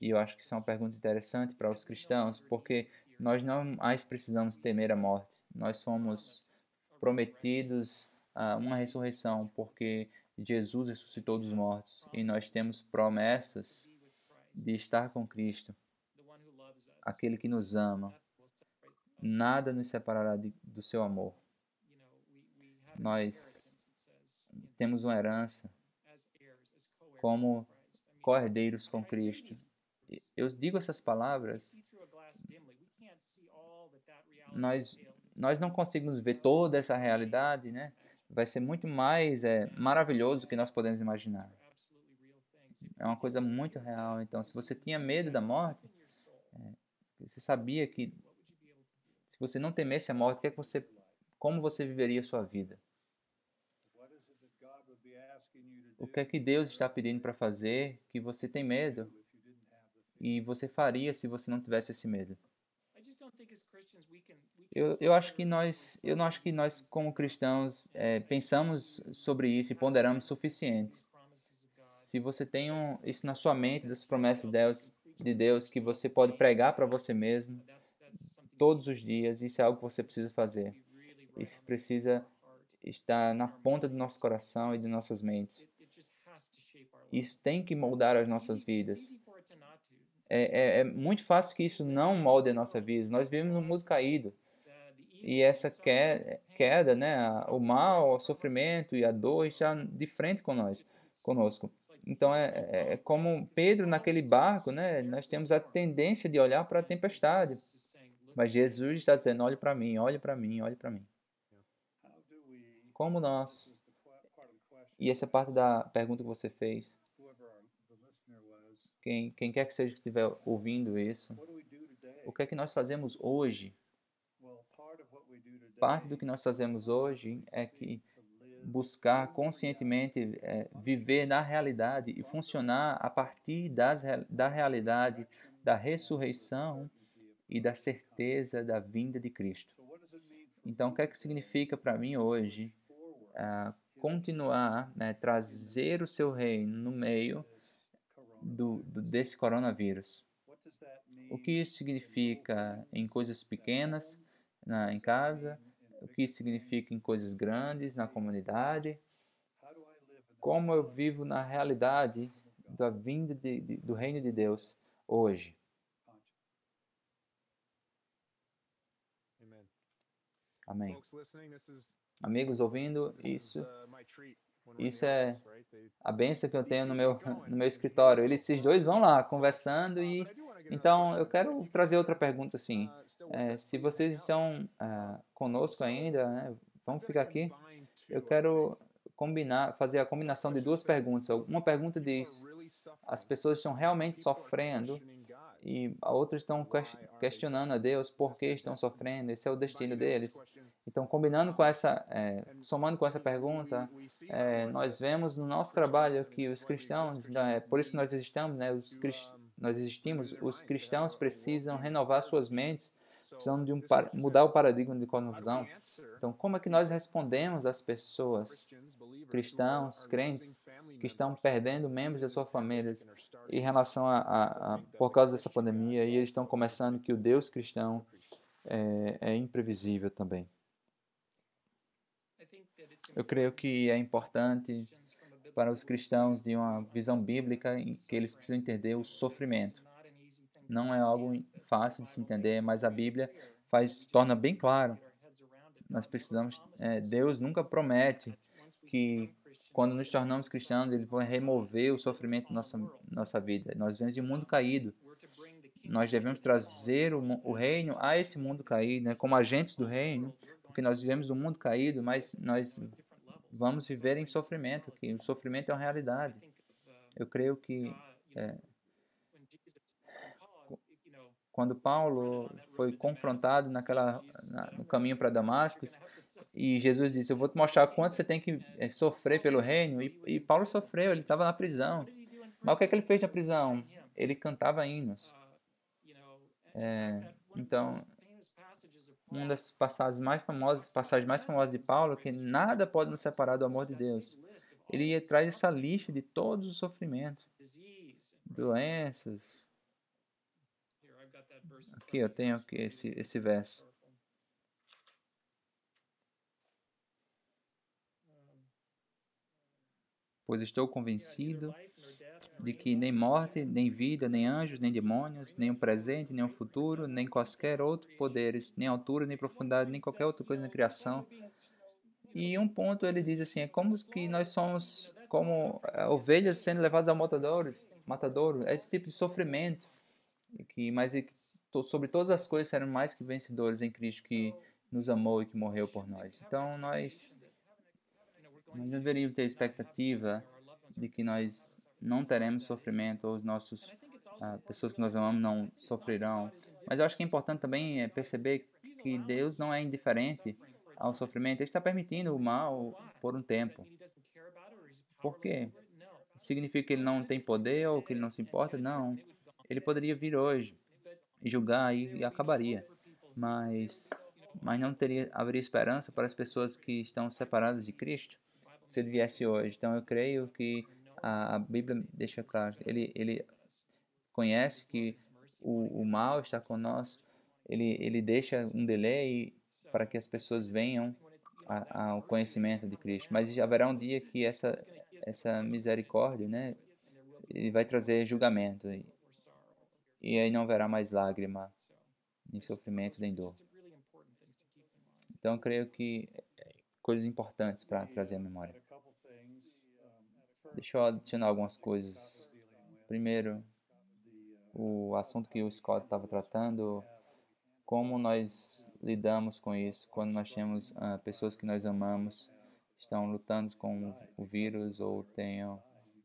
E eu acho que isso é uma pergunta interessante para os cristãos, porque nós não mais precisamos temer a morte. Nós somos prometidos uh, uma ressurreição, porque Jesus ressuscitou dos mortos e nós temos promessas de estar com Cristo, aquele que nos ama. Nada nos separará de, do seu amor. Nós temos uma herança como cordeiros com Cristo. Eu digo essas palavras. Nós nós não conseguimos ver toda essa realidade, né? Vai ser muito mais é, maravilhoso do que nós podemos imaginar. É uma coisa muito real. Então, se você tinha medo da morte, é, você sabia que se você não temesse a morte, o que, é que você, como você viveria a sua vida? O que é que Deus está pedindo para fazer que você tem medo e você faria se você não tivesse esse medo? Eu, eu acho que nós, eu não acho que nós como cristãos é, pensamos sobre isso e ponderamos o suficiente. Se você tem um, isso na sua mente das promessas de Deus, de Deus que você pode pregar para você mesmo todos os dias, isso é algo que você precisa fazer. Isso precisa estar na ponta do nosso coração e de nossas mentes. Isso tem que moldar as nossas vidas é, é, é muito fácil que isso não molde a nossa vida. Nós vivemos num mundo caído. E essa queda, né, o mal, o sofrimento e a dor está de frente com nós, conosco. Então, é, é, é como Pedro naquele barco, né, nós temos a tendência de olhar para a tempestade. Mas Jesus está dizendo: olhe para mim, olhe para mim, olhe para mim. Como nós. E essa parte da pergunta que você fez quem, quem quer que seja que estiver ouvindo isso, o que é que nós fazemos hoje? Parte do que nós fazemos hoje é que buscar conscientemente é, viver na realidade e funcionar a partir das, da realidade da ressurreição e da certeza da vinda de Cristo. Então, o que é que significa para mim hoje ah, continuar, né, trazer o seu reino no meio do, do, desse coronavírus. O que isso significa em coisas pequenas, na, em casa, o que isso significa em coisas grandes, na comunidade. Como eu vivo na realidade da vinda de, de, do reino de Deus hoje. Amém. Amigos ouvindo, isso uh, isso é a benção que eu tenho no meu, no meu escritório. Eles, esses dois vão lá conversando e... Então, eu quero trazer outra pergunta, assim. Ah, é, se vocês estão é, conosco ainda, né, vamos ficar aqui. Eu quero combinar, fazer a combinação de duas perguntas. Uma pergunta diz: as pessoas estão realmente sofrendo e a outra estão questionando a Deus por que estão sofrendo. Esse é o destino deles. Então, combinando com essa, é, somando com essa pergunta, é, nós vemos no nosso trabalho que os cristãos, né, por isso nós existimos, né, os nós existimos, os cristãos precisam renovar suas mentes, precisam de um mudar o paradigma de cosmovisão. Então, como é que nós respondemos às pessoas, cristãos, crentes, que estão perdendo membros das suas famílias em relação a, a, a por causa dessa pandemia e eles estão começando que o Deus cristão é, é imprevisível também. Eu creio que é importante para os cristãos de uma visão bíblica em que eles precisam entender o sofrimento. Não é algo fácil de se entender, mas a Bíblia faz torna bem claro. Nós precisamos. É, Deus nunca promete que quando nos tornamos cristãos Ele vai remover o sofrimento da nossa nossa vida. Nós vivemos em um mundo caído. Nós devemos trazer o, o reino a esse mundo caído, né? como agentes do reino, porque nós vivemos um mundo caído, mas nós vamos viver em sofrimento, que o sofrimento é uma realidade. Eu creio que é, quando Paulo foi confrontado naquela, na, no caminho para Damasco, e Jesus disse: Eu vou te mostrar quanto você tem que é, sofrer pelo reino. E, e Paulo sofreu, ele estava na prisão. Mas o que, é que ele fez na prisão? Ele cantava hinos. É, então, uma das passagens mais famosas, passagens mais famosas de Paulo, que nada pode nos separar do amor de Deus. Ele traz essa lista de todos os sofrimentos, doenças. Aqui eu tenho aqui esse, esse verso. Pois estou convencido de que nem morte, nem vida, nem anjos, nem demônios, nem o presente, nem o futuro, nem quaisquer outros poderes, nem altura, nem profundidade, nem qualquer outra coisa na criação. E um ponto ele diz assim, é como que nós somos como é, ovelhas sendo levadas ao matador, matadouro, é esse tipo de sofrimento, que mas é sobre todas as coisas serão mais que vencedores em Cristo que nos amou e que morreu por nós. Então nós, não deveríamos ter expectativa de que nós não teremos sofrimento, ou os nossos ah, pessoas que nós amamos não sofrerão. Mas eu acho que é importante também eh, perceber que Deus não é indiferente ao sofrimento. Ele está permitindo o mal por um tempo. Por quê? Significa que ele não tem poder ou que ele não se importa? Não. Ele poderia vir hoje e julgar e acabaria. Mas, mas não teria, haveria esperança para as pessoas que estão separadas de Cristo se ele viesse hoje. Então eu creio que a, a Bíblia deixa claro, ele, ele conhece que o, o mal está conosco, ele, ele deixa um delay para que as pessoas venham ao conhecimento de Cristo. Mas haverá um dia que essa, essa misericórdia, né, ele vai trazer julgamento. E, e aí não haverá mais lágrima, nem sofrimento, nem dor. Então, creio que é, é, coisas importantes para trazer à memória. Deixa eu adicionar algumas coisas. Primeiro, o assunto que o Scott estava tratando, como nós lidamos com isso quando nós temos ah, pessoas que nós amamos estão lutando com o vírus ou tenham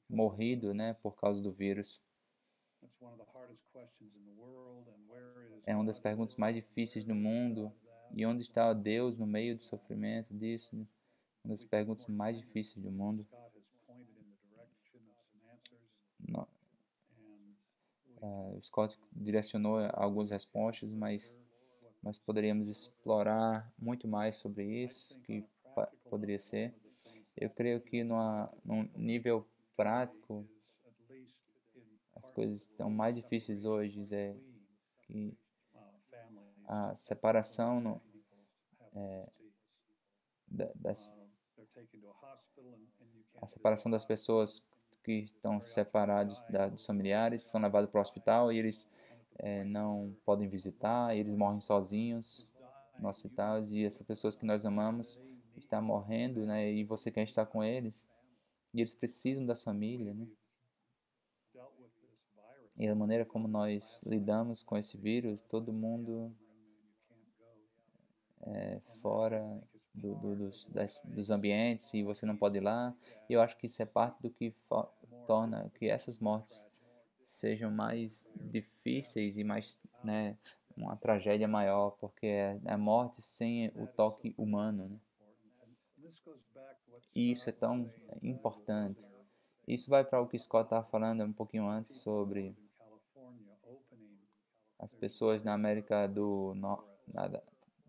morrido, né, por causa do vírus. É uma das perguntas mais difíceis do mundo. E onde está Deus no meio do sofrimento disso? Né? Uma das perguntas mais difíceis do mundo. Uh, o Scott direcionou eh, algumas respostas, mas nós poderíamos explorar muito mais sobre isso, que poderia ser. Eu creio que numa, num nível prático, as coisas estão mais difíceis hoje. É que a separação no, é, das, a separação das pessoas que estão separados da, dos familiares, são levados para o hospital e eles é, não podem visitar, eles morrem sozinhos no hospital e essas pessoas que nós amamos estão morrendo, né? E você quer estar com eles e eles precisam da família, né? E a maneira como nós lidamos com esse vírus, todo mundo é, fora do, do, dos, das, dos ambientes e você não pode ir lá. Eu acho que isso é parte do que torna que essas mortes sejam mais difíceis e mais, né, uma tragédia maior, porque é, é morte sem o toque humano, né? E isso é tão importante. Isso vai para o que Scott estava falando um pouquinho antes sobre as pessoas na América do no,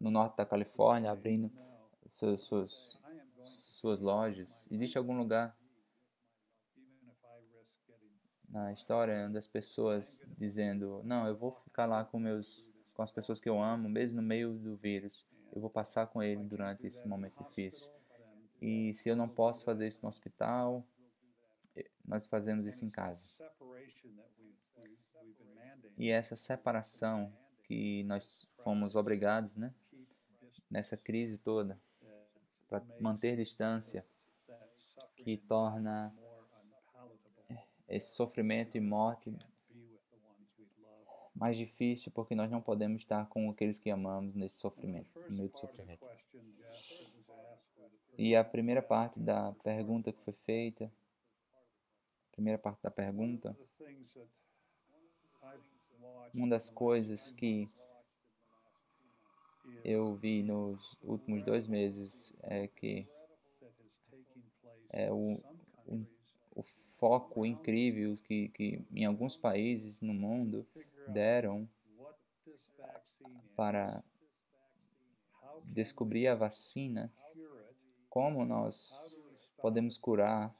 no norte da Califórnia abrindo suas, suas, suas lojas. Existe algum lugar na história das pessoas dizendo: Não, eu vou ficar lá com, meus, com as pessoas que eu amo, mesmo no meio do vírus. Eu vou passar com ele durante esse momento difícil. E se eu não posso fazer isso no hospital, eh, nós fazemos isso em casa. E essa separação que nós fomos obrigados, né? Nessa crise toda, para manter distância, que torna é, esse sofrimento e morte mais difícil porque nós não podemos estar com aqueles que amamos nesse sofrimento, no meio do sofrimento. E a primeira parte da pergunta que foi feita, primeira parte da pergunta, uma das coisas que eu vi nos últimos dois meses é que é o, o, o foco incrível que, que em alguns países no mundo deram para descobrir a vacina, como nós podemos curar,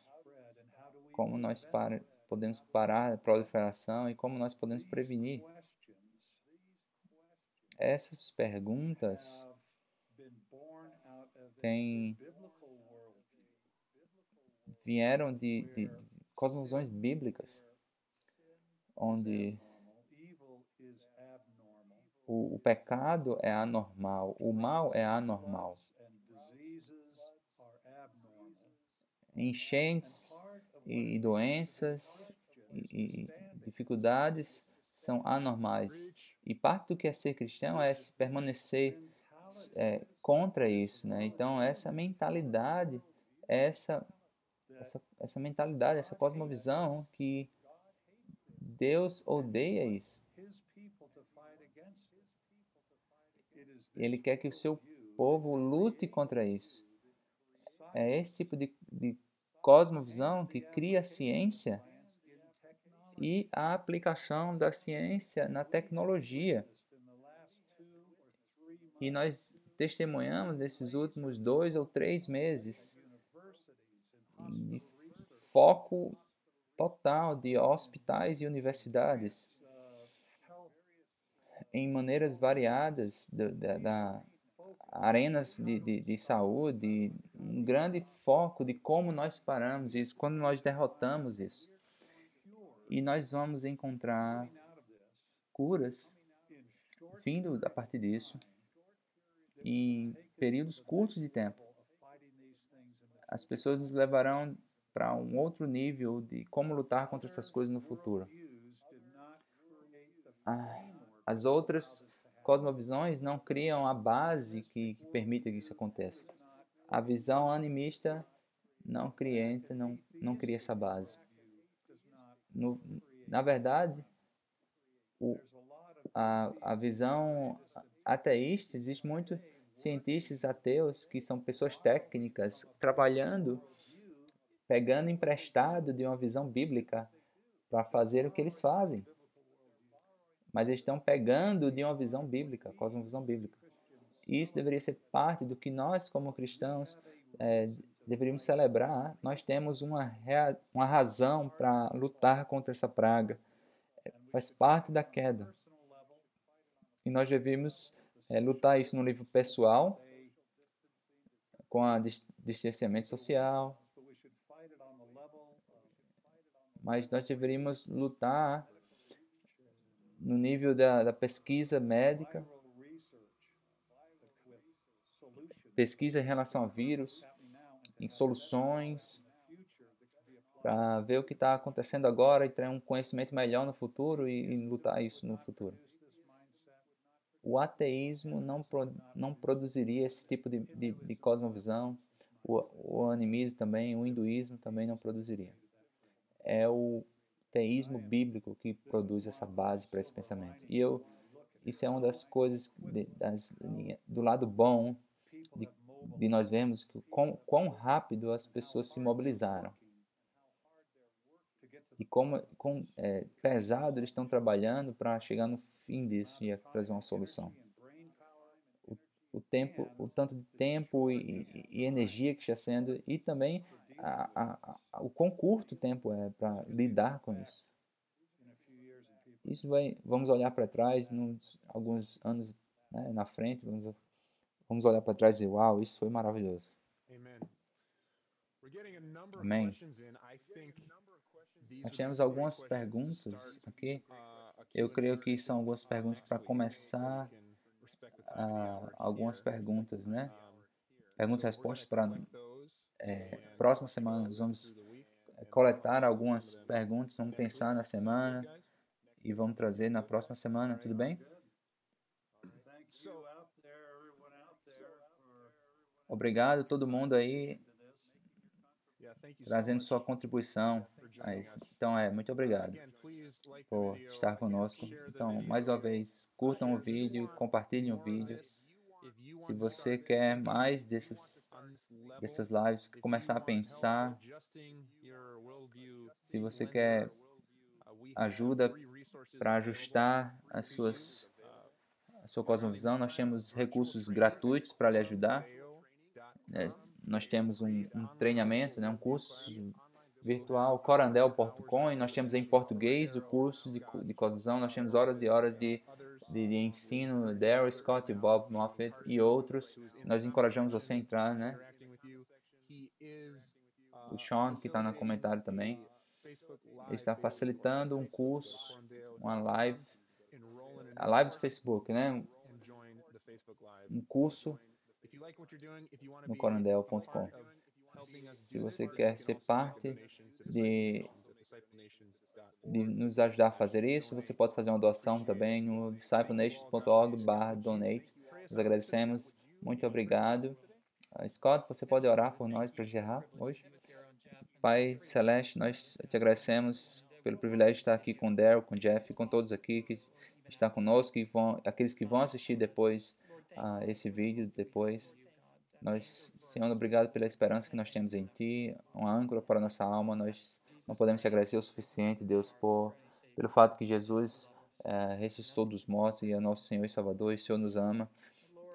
como nós para, podemos parar a proliferação e como nós podemos prevenir essas perguntas têm, vieram de, de cosmovisões bíblicas, onde o, o pecado é anormal, o mal é anormal. Enchentes e, e doenças e, e dificuldades são anormais. E parte do que é ser cristão é se permanecer é, contra isso, né? Então essa mentalidade, essa, essa essa mentalidade, essa cosmovisão que Deus odeia isso. Ele quer que o seu povo lute contra isso. É esse tipo de, de cosmovisão que cria a ciência e a aplicação da ciência na tecnologia. E nós testemunhamos nesses últimos dois ou três meses de foco total de hospitais e universidades em maneiras variadas da, da, da arenas de, de, de, saúde, um grande foco de como nós paramos isso, quando nós derrotamos isso. E nós vamos encontrar curas vindo a partir disso em períodos curtos de tempo. As pessoas nos levarão para um outro nível de como lutar contra essas coisas no futuro. As outras cosmovisões não criam a base que, que permita que isso aconteça. A visão animista não cria, não, não cria essa base. No, na verdade, o, a, a visão ateísta, existe muitos cientistas ateus que são pessoas técnicas trabalhando, pegando emprestado de uma visão bíblica para fazer o que eles fazem. Mas eles estão pegando de uma visão bíblica, cosmovisão bíblica. Isso deveria ser parte do que nós, como cristãos, é, deveríamos celebrar, nós temos uma, uma razão para lutar contra essa praga. É, faz parte da queda. E nós devemos é, lutar isso no nível pessoal, com a dis distanciamento social. Mas nós deveríamos lutar no nível da, da pesquisa médica, pesquisa em relação ao vírus em soluções, para ver o que está acontecendo agora e ter um conhecimento melhor no futuro e, e lutar isso no futuro. O ateísmo não, pro, não produziria esse tipo de, de, de cosmovisão, o, o, animismo também, o hinduísmo também não produziria. É o teísmo bíblico que produz essa base para esse pensamento. E eu, isso é uma das coisas de, das, do lado bom de de nós vermos que, quão, quão rápido as pessoas se mobilizaram e como com, é, pesado eles estão trabalhando para chegar no fim disso e trazer uma solução. O, o tempo, o tanto de tempo e, e, e energia que está sendo e também a, a, a, o quão curto o tempo é para lidar com isso. Isso vai, vamos olhar para trás, nos, alguns anos né, na frente, vamos vamos olhar para trás e dizer, uau, isso foi maravilhoso. Amém. Nós temos algumas perguntas aqui. Uh, Eu creio que são algumas uh, perguntas para começar. Uh, algumas perguntas, né? Perguntas e respostas para é, próxima semana. Nós vamos coletar algumas perguntas, vamos pensar na semana e vamos trazer na próxima semana, tudo bem? Obrigado todo mundo aí trazendo sua contribuição. Então é, muito obrigado por estar conosco. Então, mais uma vez, curtam o vídeo, compartilhem o vídeo. Se você quer mais desses, dessas lives, começar a pensar, se você quer ajuda para ajustar as suas, a sua cosmovisão, nós temos recursos gratuitos para lhe ajudar. É, nós temos um, um, treinamento, né, um curso virtual, corandel.com, nós temos em português o curso de, de cosmovisão, nós temos horas e horas de, de, de ensino, Daryl Scott, Bob Moffat e outros. Nós encorajamos você a entrar, né? O Sean, que está no comentário também, ele está facilitando um curso, uma live, a live do Facebook, né? Um curso no corandel.com. Se você quer ser parte de, de nos ajudar a fazer isso, você pode fazer uma doação também no disciplenation.org/donate. Nós agradecemos. Muito obrigado. Ah, Scott, você pode orar por nós para gerar hoje? Pai Celeste, nós te agradecemos pelo privilégio de estar aqui com o Daryl, com o Jeff, com todos aqui que está conosco que vão, aqueles que vão assistir depois a ah, esse vídeo depois. Nós, Senhor, obrigado pela esperança que nós temos em Ti, uma âncora para nossa alma. Nós não podemos te agradecer o suficiente, Deus, por, pelo fato que Jesus é, ressuscitou dos mortos e é nosso Senhor e Salvador, e o Senhor nos ama.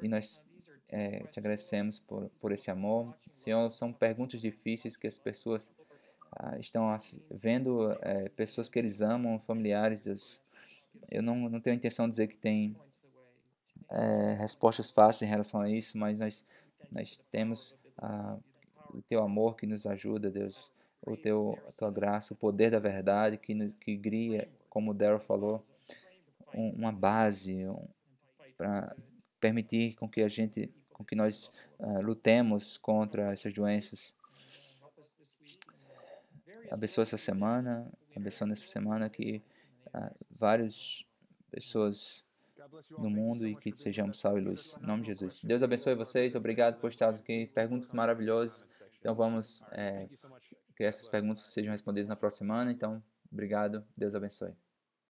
E nós eh, te agradecemos por, por esse amor. Senhor, são perguntas difíceis que as pessoas ah, estão vendo, eh, pessoas que eles amam, familiares, Deus. Eu não, não tenho intenção de dizer que tem é, respostas fáceis em relação a isso, mas nós, nós temos ah, o teu amor que nos ajuda, Deus, o teu, a tua graça, o poder da verdade que, nos, que cria, como o Daryl falou, um, uma base um, para permitir com que a gente, com que nós ah, lutemos contra essas doenças. Abençoa essa semana, abençoa nessa semana que ah, várias pessoas no mundo e que sejamos sal e luz. Em nome de Jesus. Deus abençoe vocês. Obrigado por estar aqui. Perguntas maravilhosas. Então vamos é, que essas perguntas sejam respondidas na próxima semana. Então, obrigado. Deus abençoe.